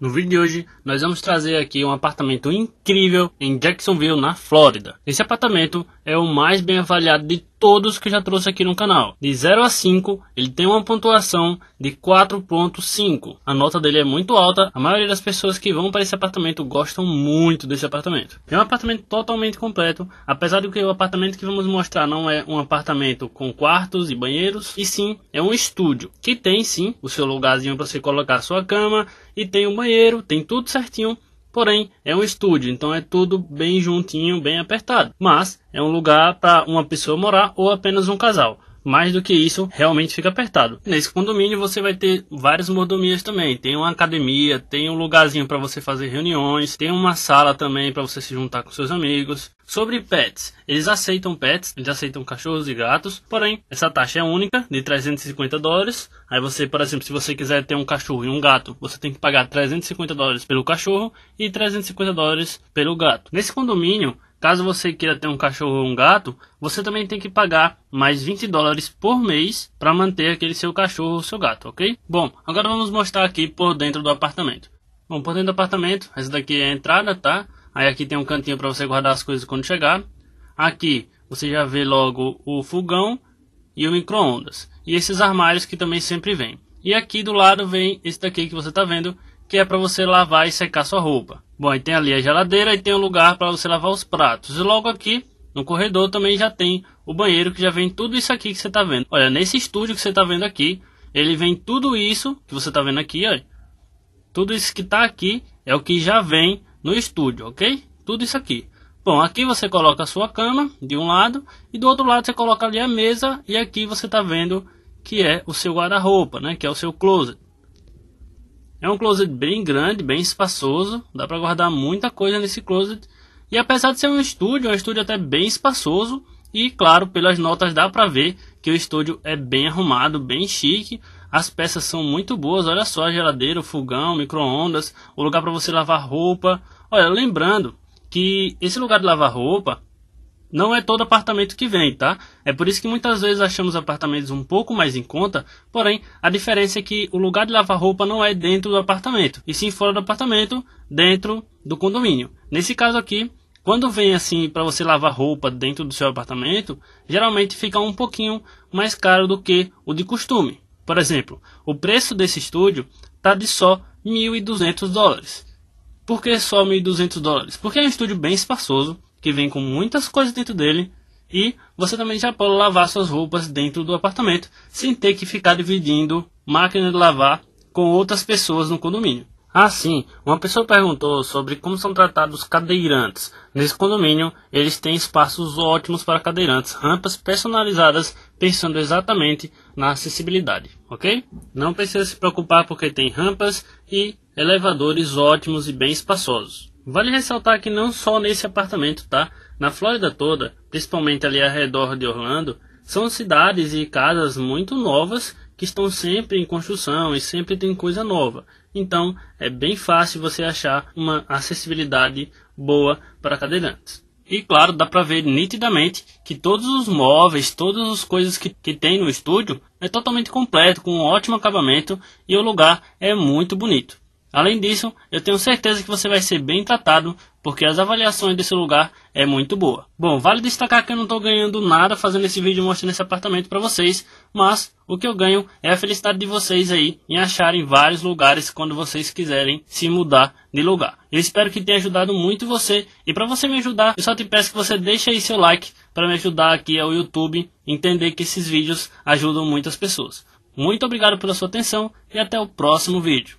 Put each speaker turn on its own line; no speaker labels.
No vídeo de hoje, nós vamos trazer aqui um apartamento incrível em Jacksonville, na Flórida. Esse apartamento é o mais bem avaliado de todos que já trouxe aqui no canal. De 0 a 5, ele tem uma pontuação de 4.5. A nota dele é muito alta, a maioria das pessoas que vão para esse apartamento gostam muito desse apartamento. É um apartamento totalmente completo, apesar de que o apartamento que vamos mostrar não é um apartamento com quartos e banheiros, e sim é um estúdio, que tem sim o seu lugarzinho para você colocar sua cama, e tem o um banheiro, tem tudo certinho, Porém, é um estúdio, então é tudo bem juntinho, bem apertado. Mas é um lugar para uma pessoa morar ou apenas um casal mais do que isso realmente fica apertado. Nesse condomínio você vai ter várias mordomias também. Tem uma academia, tem um lugarzinho para você fazer reuniões, tem uma sala também para você se juntar com seus amigos. Sobre pets, eles aceitam pets, eles aceitam cachorros e gatos, porém essa taxa é única de 350 dólares. Aí você, por exemplo, se você quiser ter um cachorro e um gato, você tem que pagar 350 dólares pelo cachorro e 350 dólares pelo gato. Nesse condomínio, Caso você queira ter um cachorro ou um gato, você também tem que pagar mais 20 dólares por mês para manter aquele seu cachorro ou seu gato, ok? Bom, agora vamos mostrar aqui por dentro do apartamento. Bom, por dentro do apartamento, essa daqui é a entrada, tá? Aí aqui tem um cantinho para você guardar as coisas quando chegar. Aqui você já vê logo o fogão e o micro-ondas. E esses armários que também sempre vêm. E aqui do lado vem esse daqui que você está vendo, que é para você lavar e secar sua roupa. Bom, e tem ali a geladeira e tem um lugar para você lavar os pratos. E logo aqui no corredor também já tem o banheiro que já vem tudo isso aqui que você está vendo. Olha, nesse estúdio que você está vendo aqui, ele vem tudo isso que você está vendo aqui, olha. Tudo isso que está aqui é o que já vem no estúdio, ok? Tudo isso aqui. Bom, aqui você coloca a sua cama de um lado e do outro lado você coloca ali a mesa e aqui você está vendo que é o seu guarda-roupa, né? Que é o seu closet. É um closet bem grande, bem espaçoso, dá para guardar muita coisa nesse closet. E apesar de ser um estúdio, é um estúdio até bem espaçoso. E claro, pelas notas dá para ver que o estúdio é bem arrumado, bem chique. As peças são muito boas, olha só a geladeira, o fogão, micro-ondas, o lugar para você lavar roupa. Olha, lembrando que esse lugar de lavar roupa não é todo apartamento que vem, tá? É por isso que muitas vezes achamos apartamentos um pouco mais em conta, porém a diferença é que o lugar de lavar roupa não é dentro do apartamento, e sim fora do apartamento, dentro do condomínio. Nesse caso aqui, quando vem assim para você lavar roupa dentro do seu apartamento, geralmente fica um pouquinho mais caro do que o de costume. Por exemplo, o preço desse estúdio tá de só 1.200 dólares. Por que só 1.200 dólares? Porque é um estúdio bem espaçoso, que vem com muitas coisas dentro dele, e você também já pode lavar suas roupas dentro do apartamento, sem ter que ficar dividindo máquina de lavar com outras pessoas no condomínio. Ah, sim, uma pessoa perguntou sobre como são tratados cadeirantes. Nesse condomínio, eles têm espaços ótimos para cadeirantes, rampas personalizadas pensando exatamente na acessibilidade, ok? Não precisa se preocupar porque tem rampas e elevadores ótimos e bem espaçosos. Vale ressaltar que não só nesse apartamento, tá? Na Flórida toda, principalmente ali ao redor de Orlando, são cidades e casas muito novas que estão sempre em construção e sempre tem coisa nova. Então, é bem fácil você achar uma acessibilidade boa para cadeirantes. E claro, dá para ver nitidamente que todos os móveis, todas as coisas que, que tem no estúdio é totalmente completo, com um ótimo acabamento e o lugar é muito bonito. Além disso, eu tenho certeza que você vai ser bem tratado, porque as avaliações desse lugar é muito boa. Bom, vale destacar que eu não estou ganhando nada fazendo esse vídeo mostrando esse apartamento para vocês, mas o que eu ganho é a felicidade de vocês aí em acharem vários lugares quando vocês quiserem se mudar de lugar. Eu espero que tenha ajudado muito você, e para você me ajudar, eu só te peço que você deixe aí seu like para me ajudar aqui ao YouTube entender que esses vídeos ajudam muitas pessoas. Muito obrigado pela sua atenção e até o próximo vídeo.